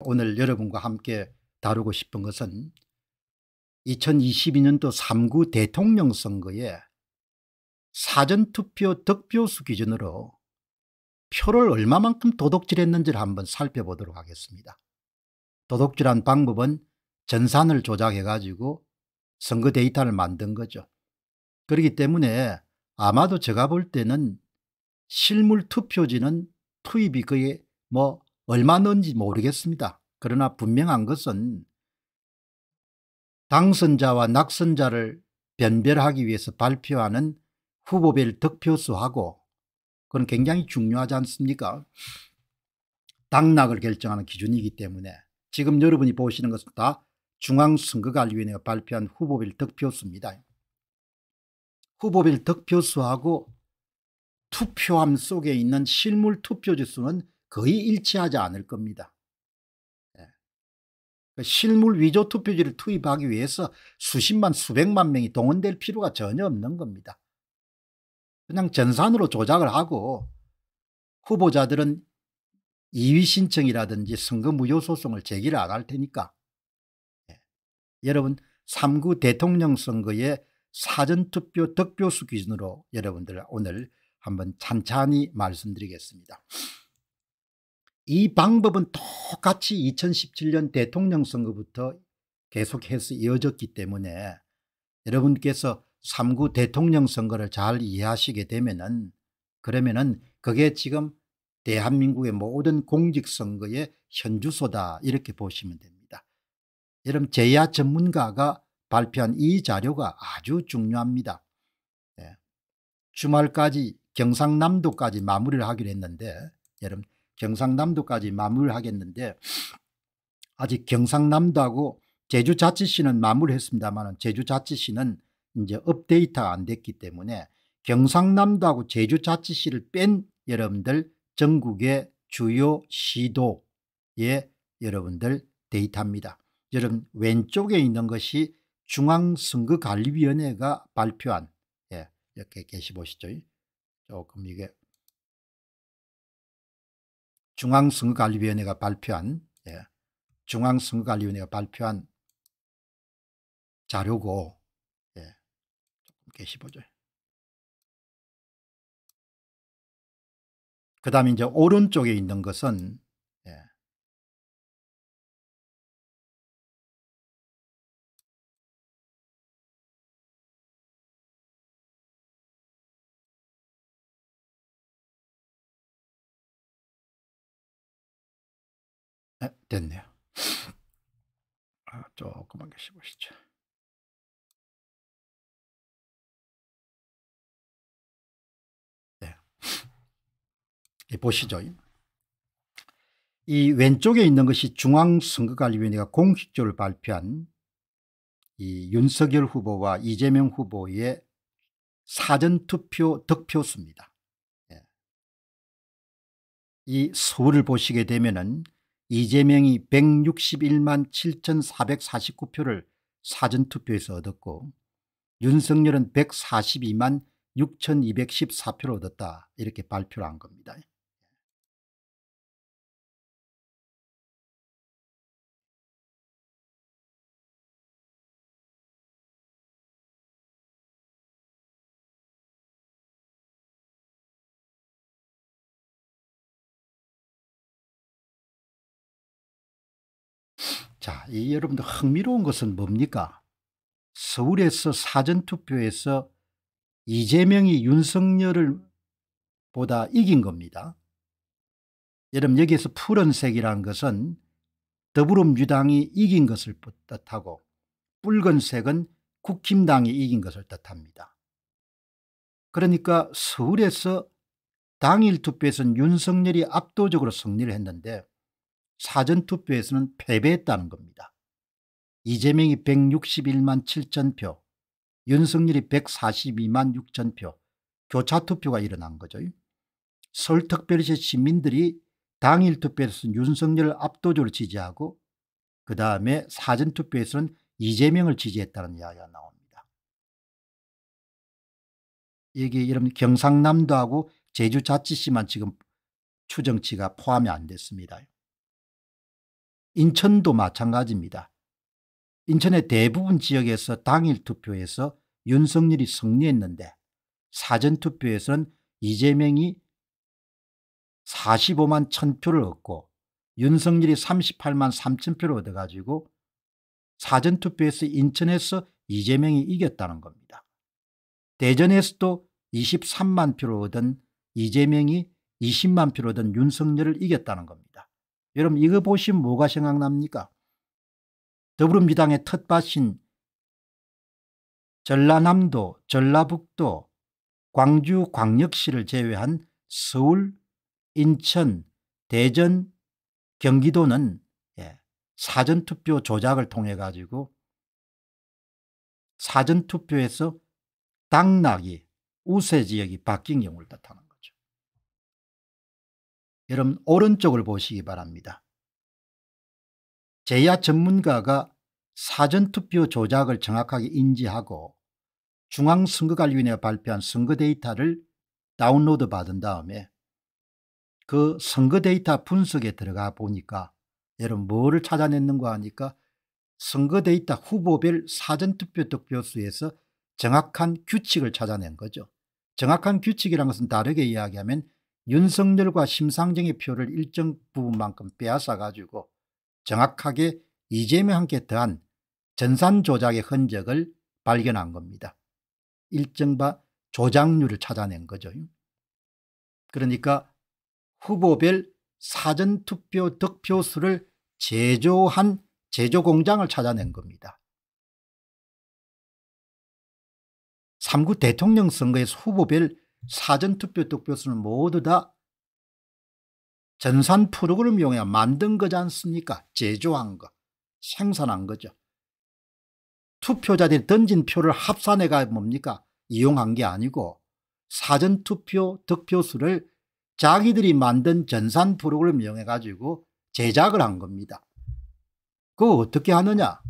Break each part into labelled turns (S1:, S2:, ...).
S1: 오늘 여러분과 함께 다루고 싶은 것은 2022년도 3구 대통령 선거에 사전투표 득표수 기준으로 표를 얼마만큼 도둑질했는지를 한번 살펴보도록 하겠습니다. 도둑질한 방법은 전산을 조작해가지고 선거 데이터를 만든 거죠. 그렇기 때문에 아마도 제가 볼 때는 실물 투표지는 투입이 거의 뭐 얼마 넣은지 모르겠습니다. 그러나 분명한 것은 당선자와 낙선자를 변별하기 위해서 발표하는 후보별 득표수하고 그건 굉장히 중요하지 않습니까? 당락을 결정하는 기준이기 때문에 지금 여러분이 보시는 것은 다 중앙선거관리위원회가 발표한 후보별 득표수입니다. 후보별 득표수하고 투표함 속에 있는 실물 투표지수는 거의 일치하지 않을 겁니다. 예. 그 실물 위조 투표지를 투입하기 위해서 수십만 수백만 명이 동원될 필요가 전혀 없는 겁니다. 그냥 전산으로 조작을 하고 후보자들은 이위 신청이라든지 선거 무효 소송을 제기를 안 할 테니까 예. 여러분 3구 대통령 선거의 사전투표 득표수 기준으로 여러분들 오늘 한번 찬찬히 말씀드리겠습니다. 이 방법은 똑같이 2017년 대통령 선거부터 계속해서 이어졌기 때문에 여러분께서 3구 대통령 선거를 잘 이해하시게 되면은 그러면은 그게 지금 대한민국의 모든 공직선거의 현주소다 이렇게 보시면 됩니다. 여러분 제야 전문가가 발표한 이 자료가 아주 중요합니다. 네. 주말까지 경상남도까지 마무리를 하기로 했는데 여러분 경상남도까지 마무리하겠는데 아직 경상남도하고 제주자치시는 마무리했습니다만 제주자치시는 이제 업데이트가 안 됐기 때문에 경상남도하고 제주자치시를 뺀 여러분들 전국의 주요 시도의 여러분들 데이터입니다. 여러분 왼쪽에 있는 것이 중앙선거관리위원회가 발표한 예, 이렇게 계시 보시죠. 조금 이게 중앙선거관리위원회가 발표한
S2: 예,
S3: 중앙선거관리위원회가 발표한 자료고 예, 조금 계시보죠그
S2: 다음에 이제 오른쪽에 있는 것은 네, 됐네요. 아, 조금만 계셔보시죠.
S1: 네. 보시죠. 이 왼쪽에 있는 것이 중앙선거관리위원회가 공식적으로 발표한 이 윤석열 후보와 이재명 후보의 사전투표 득표수입니다. 예. 이 서울을 보시게 되면은 이재명이 161만 7,449표를 사전투표에서 얻었고 윤석열은 142만 6,214표를 얻었다 이렇게
S3: 발표를 한 겁니다.
S1: 자, 이 여러분들 흥미로운 것은 뭡니까? 서울에서 사전투표에서 이재명이 윤석열을 보다 이긴 겁니다. 여러분 여기에서 푸른색이라 것은 더불어민주당이 이긴 것을 뜻하고 붉은색은 국힘당이 이긴 것을 뜻합니다. 그러니까 서울에서 당일 투표에서는 윤석열이 압도적으로 승리를 했는데 사전투표에서는 패배했다는 겁니다. 이재명이 161만 7천 표, 윤석열이 142만 6천 표, 교차투표가 일어난 거죠. 설특별시 시민들이 당일 투표에서는 윤석열을 압도적으로 지지하고 그 다음에 사전투표에서는 이재명을 지지했다는 이야기가 나옵니다. 여기 여러분 경상남도하고
S3: 제주자치시만
S1: 지금 추정치가 포함이 안 됐습니다. 인천도 마찬가지입니다. 인천의 대부분 지역에서 당일 투표에서 윤석열이 승리했는데 사전투표에서는 이재명이 45만 1000표를 얻고 윤석열이 38만 3000표를 얻어가지고 사전투표에서 인천에서 이재명이 이겼다는 겁니다. 대전에서도 23만 표를 얻은 이재명이 20만 표를 얻은 윤석열을 이겼다는 겁니다. 여러분 이거 보시면 뭐가 생각납니까? 더불어민주당의 텃밭인 전라남도, 전라북도, 광주 광역시를 제외한 서울, 인천, 대전, 경기도는 예, 사전투표 조작을 통해 가지고 사전투표에서 당락이 우세지역이 바뀐 경우를 나타납니다. 여러분 오른쪽을 보시기 바랍니다. 제야 전문가가 사전투표 조작을 정확하게 인지하고 중앙선거관리위원회가 발표한 선거 데이터를 다운로드 받은 다음에 그 선거 데이터 분석에 들어가 보니까 여러분 뭐를 찾아냈는가 하니까 선거 데이터 후보별 사전투표 득표수에서 정확한 규칙을 찾아낸 거죠. 정확한 규칙이란 것은 다르게 이야기하면 윤석열과 심상정의 표를 일정 부분만큼 빼앗아가지고 정확하게 이재명한테 더한 전산 조작의 흔적을 발견한 겁니다. 일정 바 조작률을 찾아낸 거죠. 그러니까 후보별 사전투표 득표수를 제조한 제조공장을 찾아낸 겁니다. 3구 대통령 선거에서 후보별 사전투표 득표수는 모두 다 전산 프로그램 이용해 만든 거지 않습니까? 제조한 거, 생산한 거죠. 투표자들이 던진 표를 합산해가 뭡니까? 이용한 게 아니고 사전투표 득표수를 자기들이 만든 전산 프로그램 이용해 가지고 제작을 한 겁니다. 그거 어떻게 하느냐?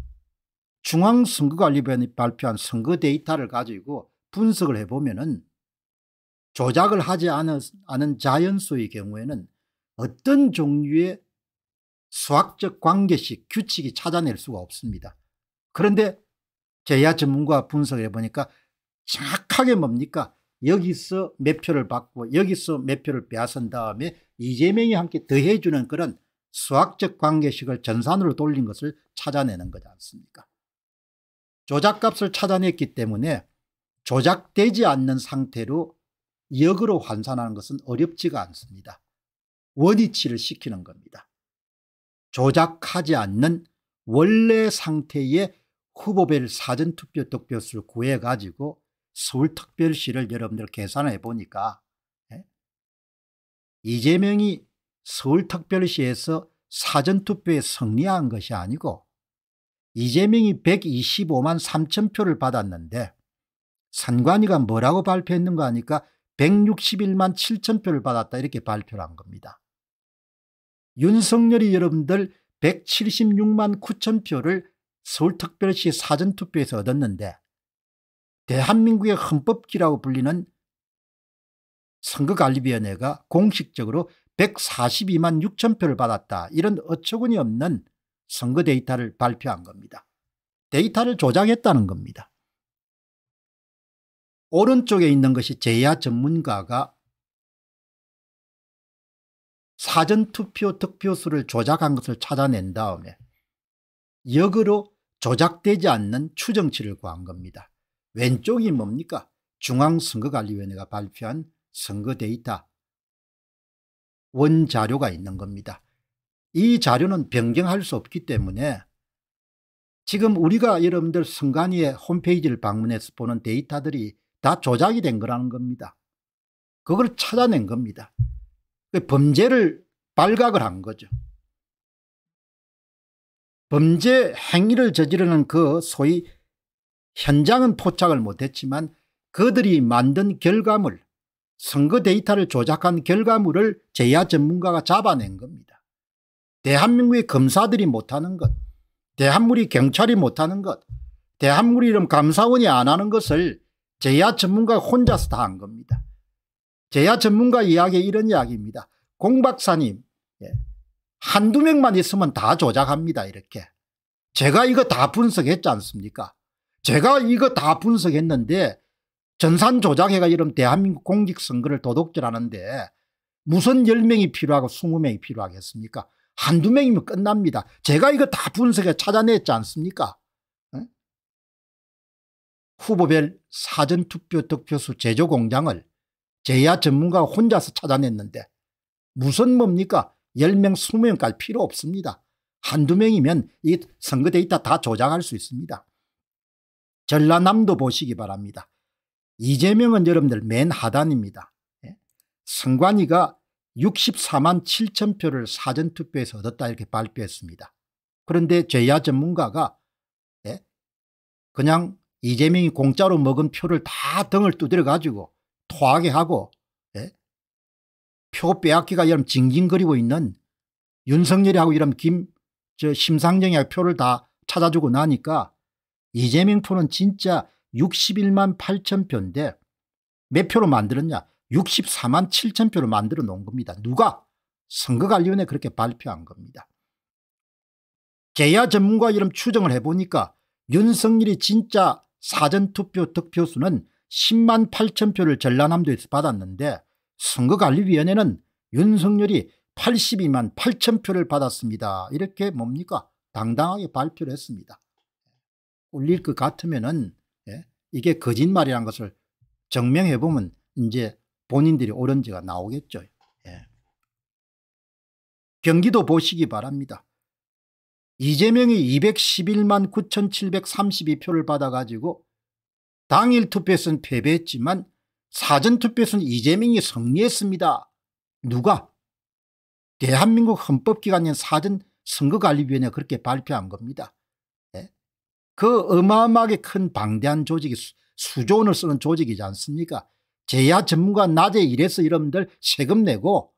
S1: 중앙선거관리위원회 발표한 선거 데이터를 가지고 분석을 해보면 은 조작을 하지 않은, 자연수의 경우에는 어떤 종류의 수학적 관계식 규칙이 찾아낼 수가 없습니다. 그런데 제야 전문가 분석해 보니까 정확하게 뭡니까? 여기서 몇 표를 받고 여기서 몇 표를 빼앗은 다음에 이재명이 함께 더해주는 그런 수학적 관계식을 전산으로 돌린 것을 찾아내는 거지 않습니까? 조작값을 찾아냈기 때문에 조작되지 않는 상태로 역으로 환산하는 것은 어렵지가 않습니다. 원위치를 시키는 겁니다. 조작하지 않는 원래 상태의 후보별 사전투표 득표수를 구해가지고 서울특별시를 여러분들 계산해 보니까 예? 이재명이 서울특별시에서 사전투표에 승리한 것이 아니고 이재명이 125만 3천 표를 받았는데 선관위가 뭐라고 발표했는가 하니까 161만 7천 표를 받았다 이렇게 발표를 한 겁니다. 윤석열이 여러분들 176만 9천 표를 서울특별시 사전투표에서 얻었는데 대한민국의 헌법기라고 불리는 선거관리위원회가 공식적으로 142만 6천 표를 받았다 이런 어처구니없는 선거 데이터를 발표한 겁니다. 데이터를 조작했다는 겁니다. 오른쪽에 있는 것이 제야 전문가가 사전투표 득표수를 조작한 것을 찾아낸 다음에 역으로 조작되지 않는 추정치를 구한 겁니다. 왼쪽이 뭡니까? 중앙선거관리위원회가 발표한 선거 데이터 원자료가 있는 겁니다. 이 자료는 변경할 수 없기 때문에 지금 우리가 여러분들 선관위의 홈페이지를 방문해서 보는 데이터들이 다 조작이 된 거라는 겁니다. 그걸 찾아낸 겁니다. 그 범죄를 발각을 한 거죠. 범죄 행위를 저지르는 그 소위 현장은 포착을 못했지만 그들이 만든 결과물 선거 데이터를 조작한 결과물을 제야 전문가가 잡아낸 겁니다. 대한민국의 검사들이 못하는 것 대한민국의 경찰이 못하는 것 대한민국 이름 감사원이 안 하는 것을 제야 전문가 혼자서 다 한 겁니다. 제야 전문가 이야기 이런 이야기입니다. 공 박사님 예. 한두 명만 있으면 다 조작합니다 이렇게. 제가 이거 다 분석했지 않습니까 제가 이거 다 분석했는데 전산 조작해가 이런 대한민국 공직선거를 도둑질하는데 무슨 10명이 필요하고 20명이 필요하겠습니까? 한두 명이면 끝납니다. 제가 이거 다 분석해 찾아냈지 않습니까? 후보별 사전투표 득표수 제조 공장을 제야 전문가 혼자서 찾아냈는데 무슨 뭡니까 10명 2 0명갈 필요 없습니다. 한두 명이면 이 선거 데이터 다 조작할 수 있습니다. 전라남도 보시기 바랍니다. 이재명은 여러분들 맨 하단입니다. 예? 선관위가 64만 7천 표를 사전투표에서 얻었다 이렇게 발표했습니다. 그런데 제야 전문가가 예? 그냥 이재명이 공짜로 먹은 표를 다 등을 두드려 가지고 토하게 하고 예? 표 빼앗기가 이러 징징거리고 있는 윤석열이하고 이러 김, 저 심상정의 표를 다 찾아주고 나니까 이재명 표는 진짜 61만 8천 표인데 몇 표로 만들었냐 64만 7천 표로 만들어 놓은 겁니다. 누가? 선거관리위원회 그렇게 발표한 겁니다. 개야 전문가 이름 추정을 해보니까 윤석열이 진짜 사전투표 득표수는 10만 8천 표를 전라남도에서 받았는데 선거관리위원회는 윤석열이 82만 8천 표를 받았습니다. 이렇게 뭡니까? 당당하게 발표를 했습니다. 올릴 것 같으면은 예? 이게 거짓말이란 것을 증명해 보면 이제 본인들이 오른지가 나오겠죠. 예. 경기도 보시기 바랍니다. 이재명이 211만 9,732표를 받아가지고 당일 투표에서는 패배했지만 사전투표에서는 이재명이 승리했습니다. 누가? 대한민국 헌법기관인 사전선거관리위원회가 그렇게 발표한 겁니다. 네? 그 어마어마하게 큰 방대한 조직이 수조원을 쓰는 조직이지 않습니까? 제야 전문가 낮에 일해서 여러분들 세금 내고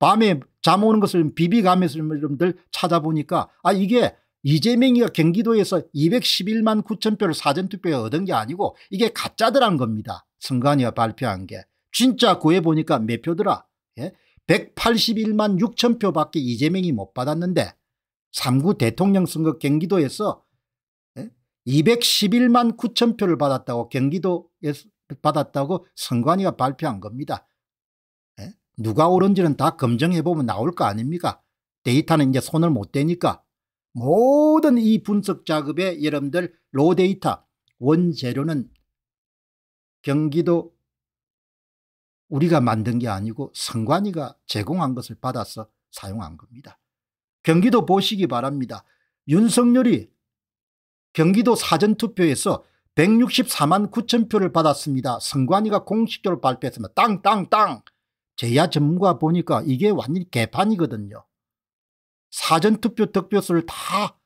S1: 밤에 잠 오는 것을 비비가면서 여러분들 찾아보니까 아 이게 이재명이가 경기도에서 211만 9천 표를 사전투표에 얻은 게 아니고 이게 가짜더란 겁니다. 선관위가 발표한 게. 진짜 구해보니까 몇 표더라. 예? 181만 6천 표밖에 이재명이 못 받았는데 3구 대통령 선거 경기도에서 211만 예? 9천 표를 받았다고 경기도에서 받았다고 선관위가 발표한 겁니다. 누가 옳은지는 다 검증해보면 나올 거 아닙니까? 데이터는 이제 손을 못 대니까. 모든 이 분석 작업에 여러분들 로데이터 원재료는 경기도 우리가 만든 게 아니고 선관위가 제공한 것을 받아서 사용한 겁니다. 경기도 보시기 바랍니다. 윤석열이 경기도 사전투표에서 164만 9천 표를 받았습니다. 선관위가 공식적으로 발표했습니다. 땅땅땅 제야 전문가 보니까 이게 완전 히 개판이거든요. 사전투표 득표수를 다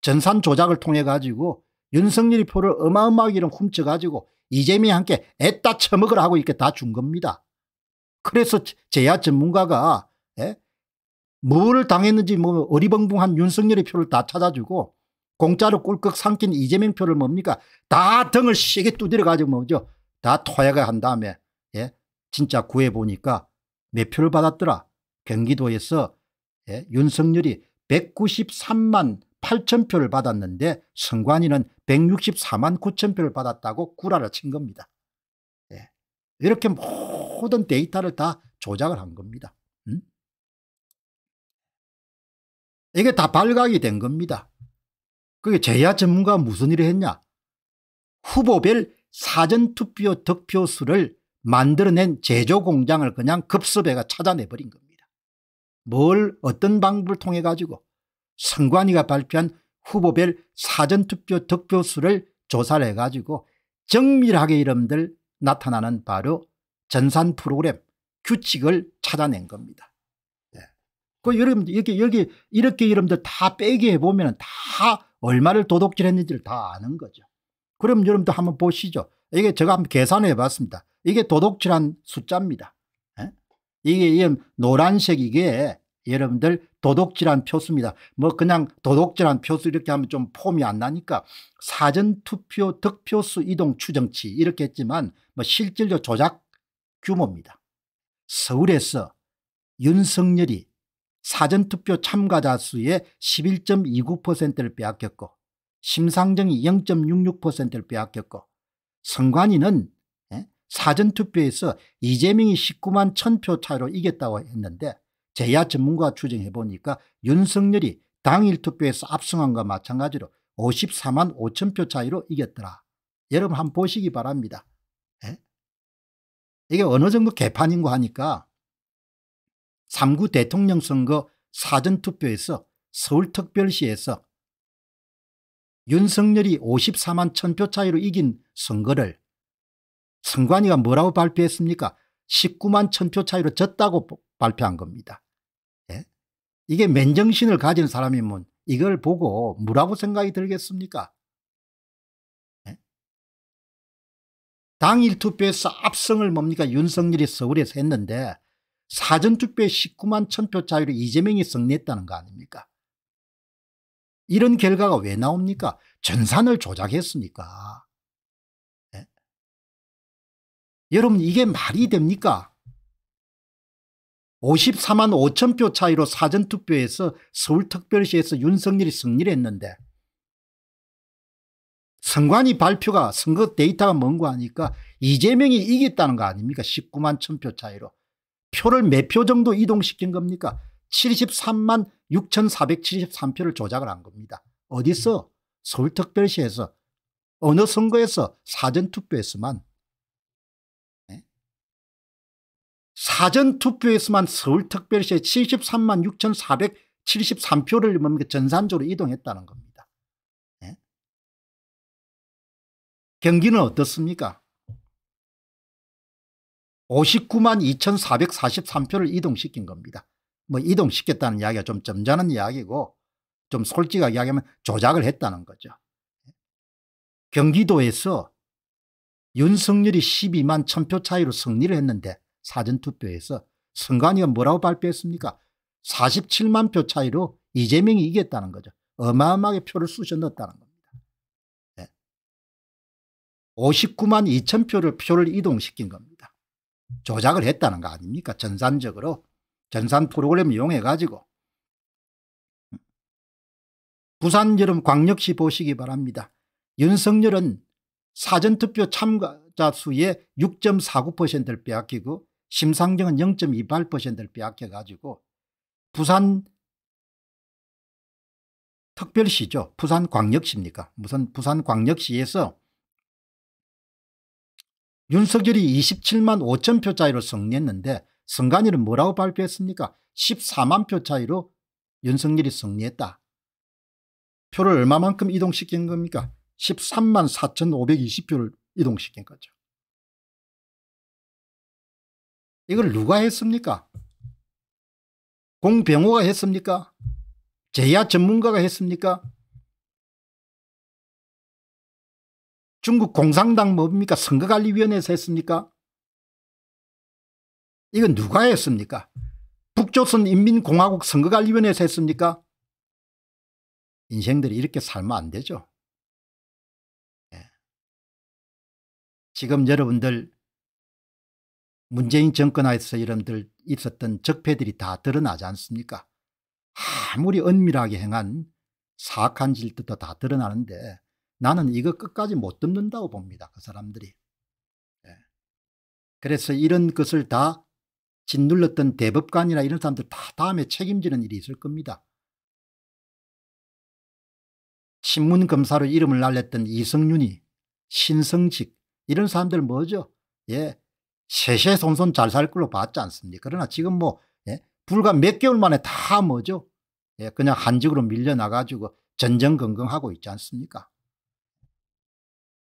S1: 전산 조작을 통해 가지고 윤석열이 표를 어마어마하게 훔쳐 가지고 이재명이 함께 애따 처먹을 하고 이렇게 다 준 겁니다. 그래서 제야 전문가가 예? 뭐를 당했는지 뭐 어리벙벙한 윤석열의 표를 다 찾아주고 공짜로 꿀꺽 삼킨 이재명 표를 뭡니까 다 등을 시게 두드려 가지고 뭐죠 다 토해가 한 다음에 예? 진짜 구해보니까 매표를 받았더라. 경기도에서 예, 윤석열이 193만 8천 표를 받았는데 선관이는 164만 9천 표를 받았다고 구라를 친 겁니다. 예, 이렇게 모든 데이터를 다 조작을 한 겁니다. 음? 이게 다 발각이 된 겁니다. 그게 제야 전문가 무슨 일을 했냐? 후보별 사전투표 득표수를 만들어낸 제조 공장을 그냥 급수배가 찾아내버린 겁니다. 뭘 어떤 방법을 통해 가지고 선관위가 발표한 후보별 사전투표 득표수를 조사를 해가지고 정밀하게 이름들 나타나는 바로 전산 프로그램 규칙을 찾아낸 겁니다. 네. 그 여러분 이렇게 여기 이렇게 이름들 다 빼게 해보면 다 얼마를 도둑질했는지를 다 아는 거죠. 그럼 여러분도 한번 보시죠. 이게 제가 한번 계산해 봤습니다. 이게 도덕질한 숫자입니다. 에? 예? 이게 이 노란색 이게 여러분들 도둑질한 표수입니다. 뭐 그냥 도둑질한 표수 이렇게 하면 좀 폼이 안 나니까 사전투표 득표수 이동 추정치 이렇게 했지만 뭐 실질적 조작 규모입니다. 서울에서 윤석열이 사전투표 참가자 수의 11.29%를 빼앗겼고 심상정이 0.66%를 빼앗겼고 선관위는 사전투표에서 이재명이 19만 1000표 차로 이 이겼다고 했는데 제야 전문가 추정해 보니까 윤석열이 당일 투표에서 압승한 것과 마찬가지로 54만 5 0표 차이로 이겼더라. 여러분 한번 보시기 바랍니다. 에? 예? 이게 어느 정도 개판인고 하니까 3구 대통령 선거 사전투표에서 서울특별시에서 윤석열이 54만 1000표 차이로 이긴 선거를 선관위가 뭐라고 발표했습니까? 19만 천표 차이로 졌다고 발표한 겁니다. 예? 이게 맨정신을 가진 사람이면 이걸 보고 뭐라고 생각이 들겠습니까? 예? 당일 투표에서 압승을 뭡니까 윤석열이 서울에서 했는데 사전투표에 19만 천표 차이로 이재명이 승리했다는 거 아닙니까? 이런 결과가 왜 나옵니까? 전산을 조작했으니까. 여러분 이게 말이 됩니까? 54만 5천 표 차이로 사전투표에서 서울특별시에서 윤석열이 승리를 했는데 선관위 발표가 선거 데이터가 먼 거 아니까 이재명이 이겼다는 거 아닙니까? 19만 1천표 차이로. 표를 몇 표 정도 이동시킨 겁니까? 73만 6,473표를 조작을 한 겁니다. 어디서? 서울특별시에서. 어느 선거에서? 사전투표에서만. 사전투표에서만 서울특별시에 73만 6,473표를 전산조로 이동했다는 겁니다. 네? 경기는 어떻습니까? 59만 2,443표를 이동시킨 겁니다. 뭐 이동시켰다는 이야기가 좀 점잖은 이야기고 좀 솔직하게 이야기하면 조작을 했다는 거죠. 경기도에서 윤석열이 12만 1000표 차이로 승리를 했는데 사전투표에서 선관위가 뭐라고 발표했습니까? 47만 표 차이로 이재명이 이겼다는 거죠. 어마어마하게 표를 쑤셔 넣었다는 겁니다. 네. 59만 2천 표를 표를 이동시킨 겁니다. 조작을 했다는 거 아닙니까? 전산적으로 전산 프로그램 이용해 가지고 부산 여름 광역시 보시기 바랍니다. 윤석열은 사전투표 참가자 수의 6.49%를 빼앗기고 심상정은 0.28%를 빼앗겨가지고 부산 특별시죠. 부산광역시입니까? 무슨 부산광역시에서 윤석열이 27만 5천 표 차이로 승리했는데 선관위는 뭐라고 발표했습니까? 14만 표 차이로 윤석열이 승리했다. 표를 얼마만큼 이동시킨 겁니까? 13만 4,520표를 이동시킨
S3: 거죠. 이걸 누가 했습니까? 공병호가 했습니까? 제야 전문가가 했습니까? 중국 공산당 뭡니까? 선거관리위원회에서 했습니까? 이건 누가 했습니까? 북조선 인민공화국 선거관리위원회에서 했습니까? 인생들이 이렇게 살면 안 되죠. 예.
S1: 지금 여러분들 문재인 정권 하에서 여러분들 있었던 적폐들이 다 드러나지 않습니까? 아무리 은밀하게 행한 사악한 질도 다 드러나는데 나는 이거 끝까지 못듣는다고 봅니다. 그 사람들이. 예. 그래서 이런 것을 다 짓눌렀던 대법관이나 이런 사람들 다 다음에 책임지는 일이 있을 겁니다. 신문검사로 이름을 날렸던 이성윤이 신성직 이런 사람들 뭐죠? 예, 세세손손 잘 살 걸로 봤지 않습니까? 그러나 지금 뭐 예? 불과 몇 개월 만에 다 뭐죠? 예? 그냥 한직으로 밀려나가지고 전전긍긍하고 있지 않습니까?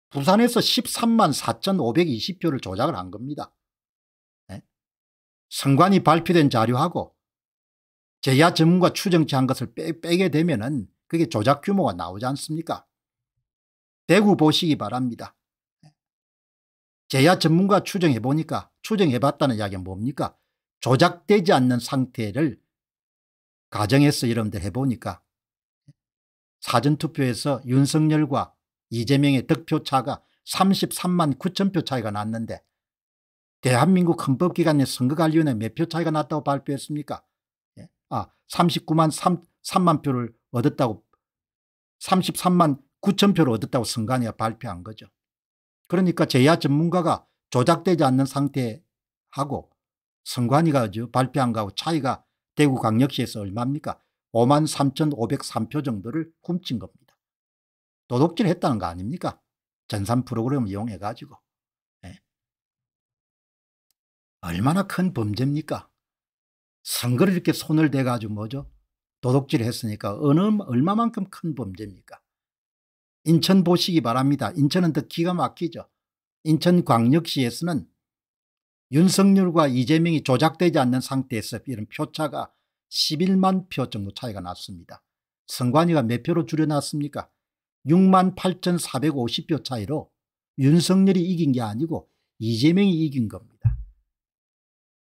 S1: 부산에서 13만 4,520표를 조작을 한 겁니다. 예? 선관위 발표된 자료하고 제야 전문가 추정치한 것을 빼, 빼게 되면 은 그게 조작 규모가 나오지 않습니까? 대구 보시기 바랍니다. 제야 전문가 추정해 보니까 추정해 봤다는 이야기는 뭡니까 조작되지 않는 상태를 가정에서 여러분들 해보니까 사전투표에서 윤석열과 이재명의 득표차가 33만 9천 표 차이가 났는데 대한민국 헌법기관의 선거관리위원회 몇표 차이가 났다고 발표했습니까? 예, 아 39만 3, 3만 표를 얻었다고 33만 9천 표를 얻었다고 선관위가 발표한 거죠. 그러니까 제야 전문가가 조작되지 않는 상태하고 선관위가 발표한 거하고 차이가 대구광역시에서 얼마입니까 5만 3,503표 정도를 훔친 겁니다. 도둑질 했다는 거 아닙니까? 전산 프로그램 이용해 가지고. 네. 예. 얼마나 큰 범죄입니까? 선거를 이렇게 손을 대가지고 뭐죠? 도둑질 했으니까 어느 얼마만큼 큰 범죄입니까? 인천 보시기 바랍니다. 인천은 더 기가 막히죠. 인천광역시에서는 윤석열과 이재명이 조작되지 않는 상태에서 이런 표차가 11만 표 정도 차이가 났습니다. 선관위가 몇 표로 줄여놨습니까? 6만 8,450표 차이로 윤석열이 이긴 게 아니고 이재명이 이긴 겁니다.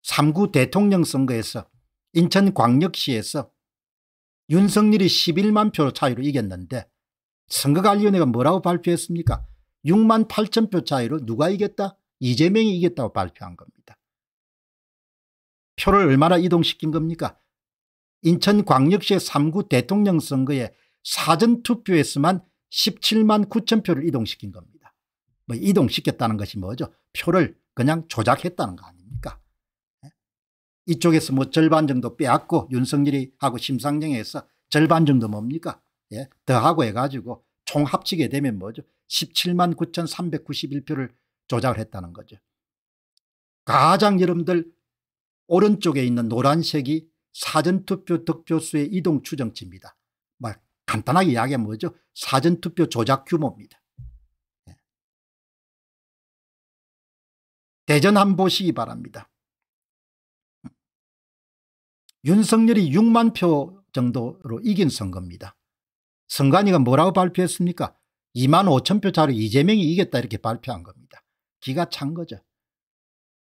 S1: 3구 대통령 선거에서 인천광역시에서 윤석열이 11만 표 차이로 이겼는데 선거관리위원회가 뭐라고 발표했습니까? 6만 8천 표 차이로 누가 이겼다? 이재명이 이겼다고 발표한 겁니다. 표를 얼마나 이동시킨 겁니까? 인천광역시의 3구 대통령 선거에 사전투표에서만 17만 9천 표를 이동시킨 겁니다. 뭐 이동시켰다는 것이 뭐죠? 표를 그냥 조작했다는 거 아닙니까? 예? 이쪽에서 뭐 절반 정도 빼앗고 윤석열이 하고 심상정에서 절반 정도 뭡니까? 예? 더하고 해가지고 총 합치게 되면 뭐죠? 17만 9,391표를 조작을 했다는 거죠. 가장 여러분들 오른쪽에 있는 노란색이 사전투표 득표수의 이동 추정치입니다. 말 간단하게 이야기하면 뭐죠? 사전투표 조작 규모입니다. 예.
S3: 대전 한 보시기 바랍니다.
S1: 윤석열이 6만 표 정도로 이긴 선거입니다. 선관위가 뭐라고 발표했습니까? 2만 5천 표 차로 이재명이 이겼다 이렇게 발표한 겁니다. 기가 찬 거죠.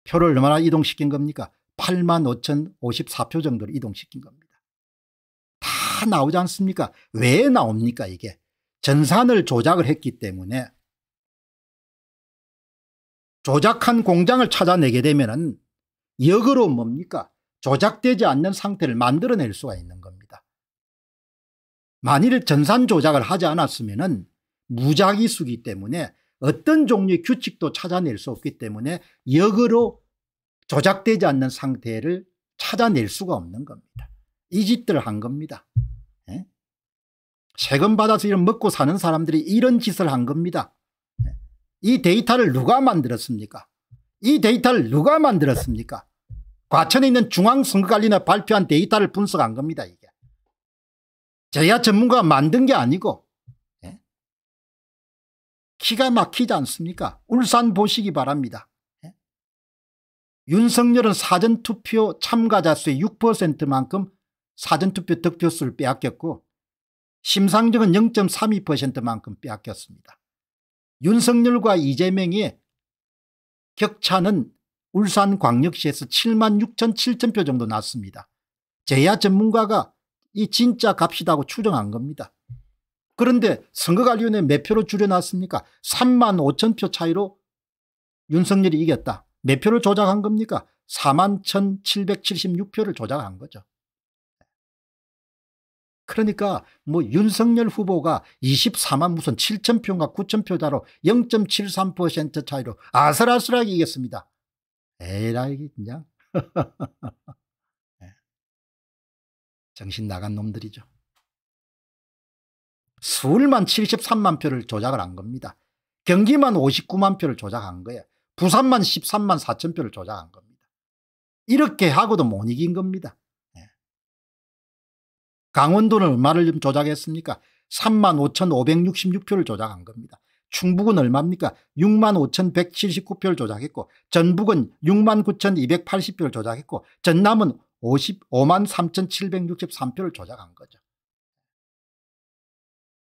S1: 표를 얼마나 이동시킨 겁니까? 8만 5천 54표 정도를 이동시킨 겁니다. 다 나오지 않습니까? 왜 나옵니까 이게? 전산을 조작을 했기 때문에 조작한 공장을 찾아내게 되면 역으로 뭡니까? 조작되지 않는 상태를 만들어낼 수가 있는 겁니다. 만일 전산 조작을 하지 않았으면 무작위수기 때문에 어떤 종류의 규칙도 찾아낼 수 없기 때문에 역으로 조작되지 않는 상태를 찾아낼 수가 없는 겁니다. 이 짓들 한 겁니다. 예? 세금 받아서 이런 먹고 사는 사람들이 이런 짓을 한 겁니다. 예? 이 데이터를 누가 만들었습니까? 이 데이터를 누가 만들었습니까? 과천에 있는 중앙선거관리나 발표한 데이터를 분석한 겁니다. 이게. 저야 전문가 만든 게 아니고 예? 기가 막히지 않습니까 울산 보시기 바랍니다. 예? 윤석열은 사전투표 참가자 수의 6%만큼 사전투표 득표수를 빼앗겼고 심상정은 0.32%만큼 빼앗겼습니다. 윤석열과 이재명의 격차는 울산광역시에서 7만 6천 7천표 정도 났습니다. 제야 전문가가 이 진짜 값이다고 추정한 겁니다. 그런데 선거관리위원회 몇 표로 줄여놨습니까? 3만 5천 표 차이로 윤석열이 이겼다. 몇 표를 조작한 겁니까? 4만 1,776표를 조작한 거죠. 그러니까 뭐 윤석열 후보가 24만 무슨 7천 표인가 9천 표자로 0.73% 차이로 아슬아슬하게 이겼습니다. 에라이 그냥. 정신 나간 놈들이죠. 서울만 73만 표를 조작을 한 겁니다. 경기만 59만 표를 조작한 거예요. 부산만 13만 4천 표를 조작한 겁니다. 이렇게 하고도 못 이긴 겁니다. 예. 강원도는 얼마를 조작했습니까? 3만 5,566표를 조작한 겁니다. 충북은 얼마입니까? 6만 5,179표를 조작했고 전북은 6만 9,280표를 조작했고 전남은 55만 3,763표를 조작한 거죠.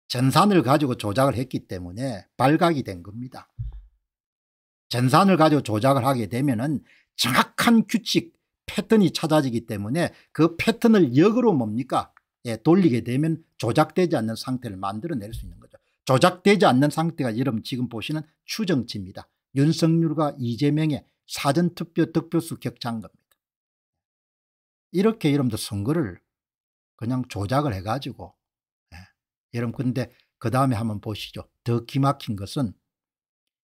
S1: 전산을 가지고 조작을 했기 때문에 발각이 된 겁니다. 전산을 가지고 조작을 하게 되면은 정확한 규칙, 패턴이 찾아지기 때문에 그 패턴을 역으로 뭡니까? 예, 돌리게 되면 조작되지 않는 상태를 만들어낼 수 있는 거죠. 조작되지 않는 상태가 여러분 지금 보시는 추정치입니다. 윤석열과 이재명의 사전투표 득표수 격차인 겁니다. 이렇게 여러분들 선거를 그냥 조작을 해가지고 예. 여러분 근데 그 다음에 한번 보시죠. 더 기막힌 것은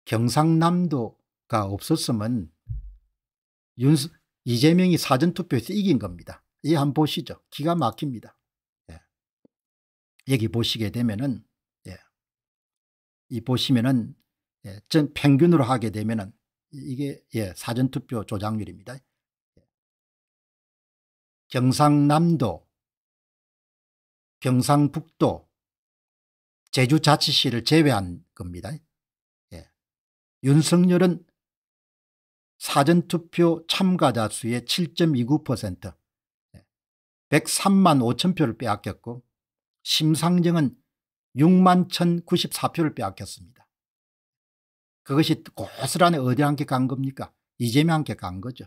S1: 경상남도가 없었으면 윤, 이재명이 사전투표에서 이긴 겁니다. 이 한번 보시죠. 기가 막힙니다. 예. 여기 보시게 되면은 예. 이 보시면은 예. 평균으로 하게 되면은 이게 예, 사전투표 조작률입니다.
S3: 경상남도, 경상북도,
S1: 제주자치시를 제외한 겁니다. 예. 윤석열은 사전투표 참가자 수의 7.29% 103만 5천 표를 빼앗겼고 심상정은 6만 1,094표를 빼앗겼습니다. 그것이 고스란히 어디 함께 간 겁니까? 이재명한테 간 거죠.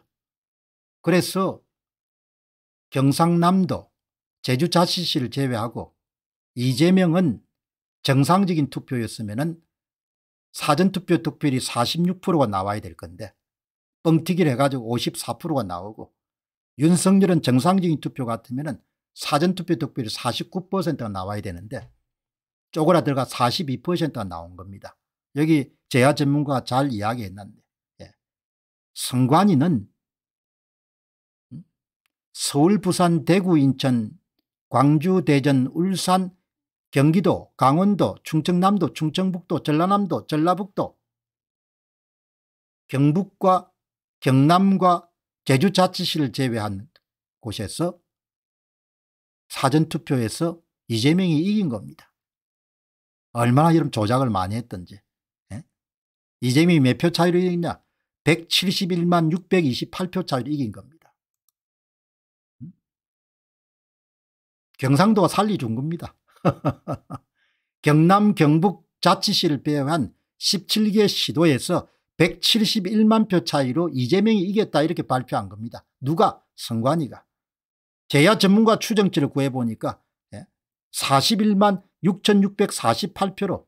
S1: 그래서 경상남도, 제주 자치시를 제외하고 이재명은 정상적인 투표였으면 사전투표 득표율이 46%가 나와야 될 건데 뻥튀기를 해가지고 54%가 나오고 윤석열은 정상적인 투표 같으면 사전투표 득표율이 49%가 나와야 되는데 쪼그라들가 어 42%가 나온 겁니다. 여기 재야 전문가가 잘 이야기했는데 예. 선관이는 서울, 부산, 대구, 인천, 광주, 대전, 울산, 경기도, 강원도, 충청남도, 충청북도, 전라남도, 전라북도, 경북과 경남과 제주자치시를 제외한 곳에서 사전투표에서 이재명이 이긴 겁니다. 얼마나 이런 조작을 많이 했던지. 예? 이재명이 몇 표 차이로 이겼냐? 171만 628표 차이로 이긴 겁니다. 경상도가 살리준 겁니다. 경남 경북 자치시를 배회한 17개 시도에서 171만 표 차이로 이재명이 이겼다 이렇게 발표한 겁니다. 누가? 선관위가. 제야 전문가 추정치를 구해보니까 41만 예, 6648표로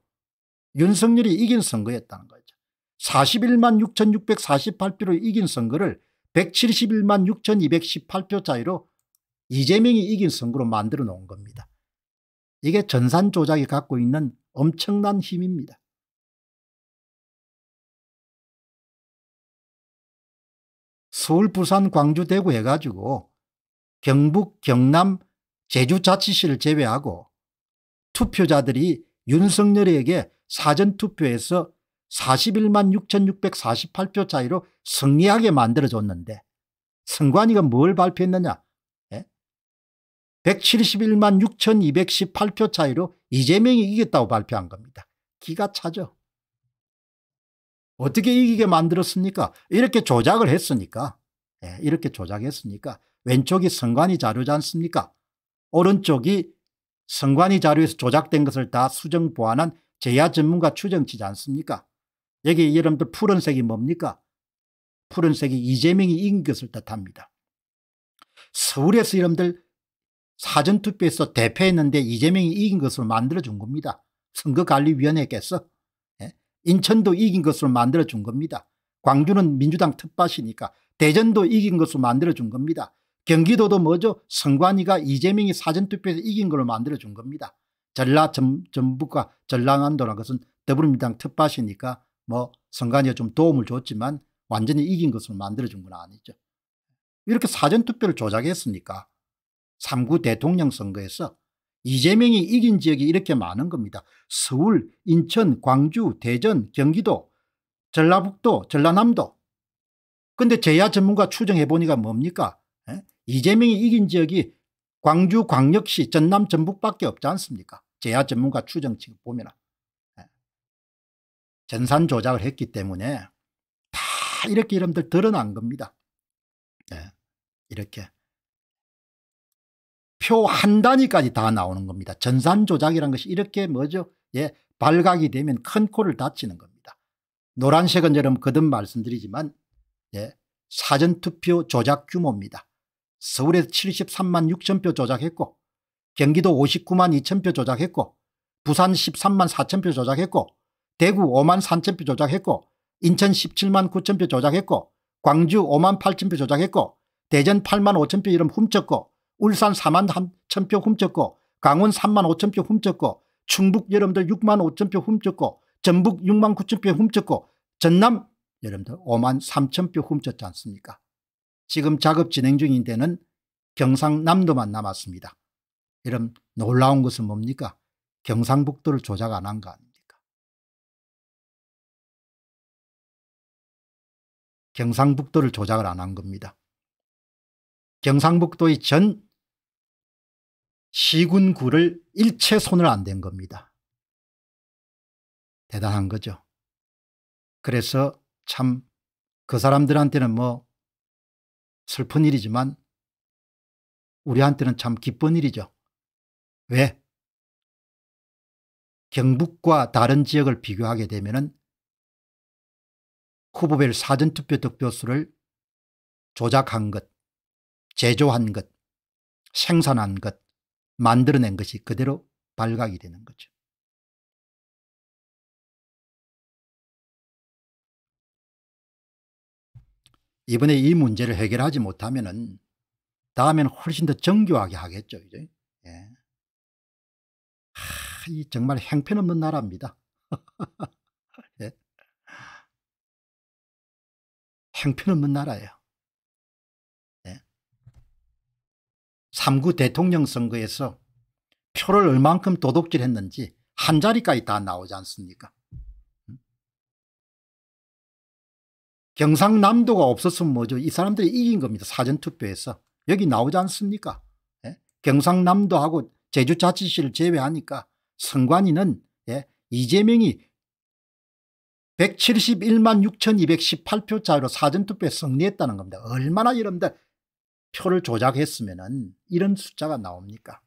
S1: 윤석열이 이긴 선거였다는 거죠. 41만 6648표로 이긴 선거를 171만 6218표 차이로 이재명이 이긴 선거로 만들어 놓은 겁니다. 이게 전산 조작이 갖고
S3: 있는 엄청난 힘입니다.
S1: 서울, 부산, 광주, 대구 해가지고 경북, 경남, 제주자치시를 제외하고 투표자들이 윤석열에게 사전투표에서 41만 6,648표 차이로 승리하게 만들어줬는데 선관위가 뭘 발표했느냐 171만 6218표 차이로 이재명이 이겼다고 발표한 겁니다. 기가 차죠. 어떻게 이기게 만들었습니까? 이렇게 조작을 했으니까. 네, 이렇게 조작했으니까. 왼쪽이 선관위 자료지 않습니까? 오른쪽이 선관위 자료에서 조작된 것을 다 수정 보완한 제야 전문가 추정치지 않습니까? 여기 여러분들 푸른색이 뭡니까? 푸른색이 이재명이 이긴 것을 뜻합니다. 서울에서 여러분들 사전투표에서 대패했는데 이재명이 이긴 것으로 만들어준 겁니다. 선거관리위원회께서 예? 인천도 이긴 것으로 만들어준 겁니다. 광주는 민주당 특밭이니까 대전도 이긴 것으로 만들어준 겁니다. 경기도도 뭐죠? 선관위가 이재명이 사전투표에서 이긴 걸로 만들어준 겁니다. 전라 전, 전북과 전라남도라는 것은 더불어민주당 특밭이니까 뭐 선관위가 좀 도움을 줬지만 완전히 이긴 것으로 만들어준 건 아니죠. 이렇게 사전투표를 조작했으니까 3구 대통령 선거에서 이재명이 이긴 지역이 이렇게 많은 겁니다. 서울, 인천, 광주, 대전, 경기도, 전라북도, 전라남도. 근데 제야 전문가 추정해보니까 뭡니까? 에? 예? 이재명이 이긴 지역이 광주, 광역시, 전남, 전북밖에 없지 않습니까? 제야 전문가 추정치 보면 예. 전산 조작을 했기 때문에 다 이렇게 이름들 드러난 겁니다. 에? 예. 이렇게. 표한 단위까지 다 나오는 겁니다. 전산 조작이란 것이 이렇게 뭐죠? 예, 발각이 되면 큰 코를 다치는 겁니다. 노란색은 여러분 거듭 말씀드리지만 예, 사전투표 조작 규모입니다. 서울에서 73만 6천 표 조작했고 경기도 59만 2천 표 조작했고 부산 13만 4천 표 조작했고 대구 5만 3천 표 조작했고 인천 17만 9천 표 조작했고 광주 5만 8천 표 조작했고 대전 8만 5천 표 이름 훔쳤고 울산 4만 3천표 훔쳤고 강원 3만 5천표 훔쳤고 충북 여러분들 6만 5천표 훔쳤고 전북 6만 9천표 훔쳤고 전남 여러분들 5만 3천표 훔쳤지 않습니까 지금 작업 진행 중인 데는 경상남도만 남았습니다 여러분 놀라운 것은 뭡니까 경상북도를
S3: 조작 안 한 거 아닙니까
S1: 경상북도를 조작을 안 한 겁니다 경상북도의 전 시군구를 일체 손을 안 댄 겁니다.
S3: 대단한 거죠. 그래서 참 그 사람들한테는 뭐 슬픈 일이지만 우리한테는 참 기쁜 일이죠. 왜?
S1: 경북과 다른 지역을 비교하게 되면 후보별 사전투표 득표수를 조작한 것, 제조한 것, 생산한 것, 만들어낸 것이 그대로 발각이 되는 거죠. 이번에 이 문제를 해결하지 못하면은 다음에는 훨씬 더 정교하게 하겠죠. 이제. 예. 하, 이 정말 행편없는 나라입니다. 예. 행편없는 나라예요. 3구 대통령 선거에서 표를 얼만큼 도둑질했는지 한 자리까지 다 나오지 않습니까? 경상남도가 없었으면 뭐죠? 이 사람들이 이긴 겁니다. 사전투표에서. 여기 나오지 않습니까? 예? 경상남도하고 제주자치시를 제외하니까 선관위는 예? 이재명이 171만 6218표 차로 사전투표에 승리했다는 겁니다. 얼마나 여러분들 표를 조작했으면 이런 숫자가 나옵니까?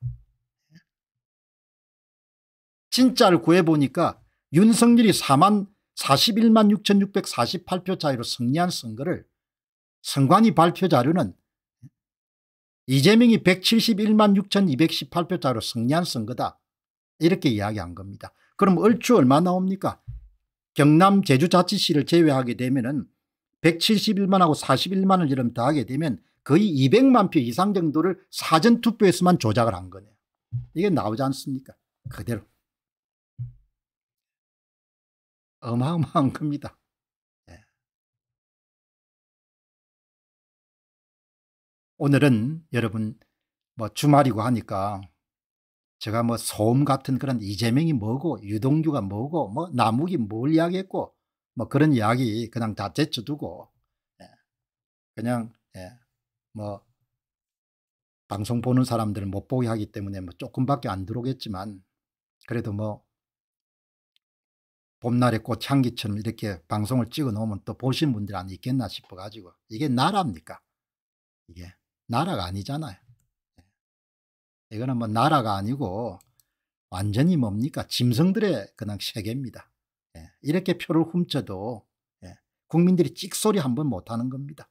S1: 진짜를 구해보니까 윤석열이 4만 41만 6,648표 차이로 승리한 선거를 선관위 발표 자료는 이재명이 171만 6,218표 차로 승리한 선거다. 이렇게 이야기한 겁니다. 그럼 얼추 얼마 나옵니까? 경남 제주자치시를 제외하게 되면 171만하고 41만을 이름 더하게 되면 거의 200만 표 이상 정도를 사전투표에서만 조작을 한 거네요. 이게 나오지 않습니까? 그대로. 어마어마한 겁니다. 네.
S3: 오늘은 여러분
S1: 뭐 주말이고 하니까 제가 뭐 소음 같은 그런 이재명이 뭐고 유동규가 뭐고 뭐 남욱이 뭘 이야기했고 뭐 그런 이야기 그냥 다 제쳐두고 예. 그냥 예. 뭐 방송 보는 사람들을 못 보게 하기 때문에 뭐 조금밖에 안 들어오겠지만 그래도 뭐 봄날의 꽃 향기처럼 이렇게 방송을 찍어 놓으면 또 보신 분들이 안 있겠나 싶어 가지고 이게 나라입니까? 이게 나라가 아니잖아요. 예. 이거는 뭐 나라가 아니고 완전히 뭡니까? 짐승들의 그냥 세계입니다. 예. 이렇게 표를 훔쳐도 예. 국민들이 찍소리 한 번 못하는 겁니다.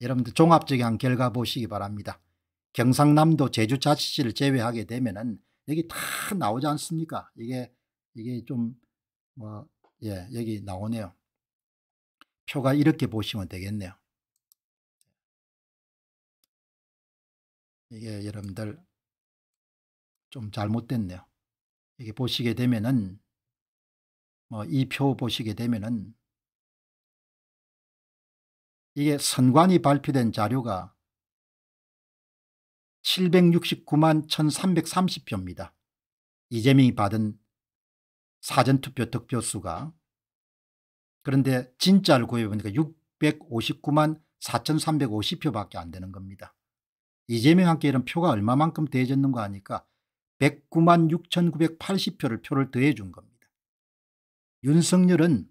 S1: 여러분들 종합적인 결과 보시기 바랍니다. 경상남도 제주 자치시를 제외하게 되면은 여기 다 나오지 않습니까? 이게 이게 좀 뭐 예 여기 나오네요. 표가 이렇게 보시면 되겠네요.
S3: 이게 여러분들 좀 잘못됐네요. 이게 보시게 되면은 뭐 이 표 보시게 되면은 이게 선관위 발표된 자료가 769만 1330표입니다.
S1: 이재명이 받은 사전투표 득표수가 그런데 진짜를 구해보니까 659만 4350표밖에 안 되는 겁니다. 이재명한테 이런 표가 얼마만큼 대해졌는가 하니까 109만 6980표를 표를 더해준 겁니다. 윤석열은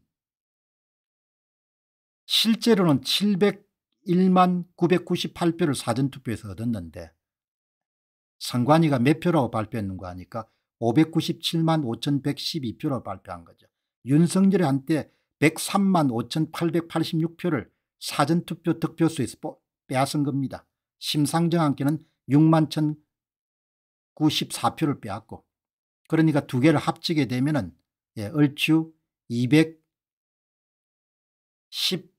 S1: 실제로는 701만 998표를 사전투표에서 얻었는데 선관위가 몇 표라고 발표했는 가하니까 597만 5112표로 발표한 거죠. 윤석열이 한때 103만 5886표를 사전투표 득표수에서 빼앗은 겁니다. 심상정한께는 6만 1094표를 빼앗고 그러니까 두 개를 합치게 되면 은 예, 얼추 210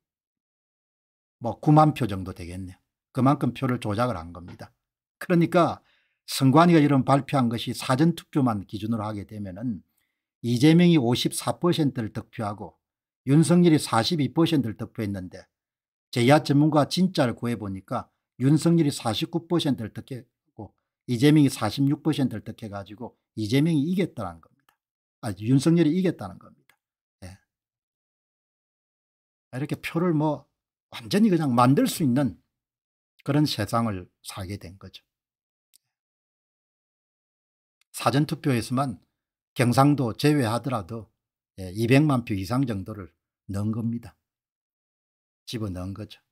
S1: 뭐 9만 표 정도 되겠네요. 그만큼 표를 조작을 한 겁니다. 그러니까 선관위가 이런 발표한 것이 사전투표만 기준으로 하게 되면 은 이재명이 54%를 득표하고 윤석열이 42%를 득표했는데 제야 전문가 진짜를 구해보니까 윤석열이 49%를 득했고 이재명이 46%를 득해가지고 이재명이 이겼다는 겁니다. 아, 윤석열이 이겼다는 겁니다. 예. 이렇게 표를 뭐 완전히 그냥 만들 수 있는 그런 세상을 살게 된 거죠. 사전투표에서만 경상도 제외하더라도 200만 예, 표 이상 정도를 넣은 겁니다. 집어넣은 거죠.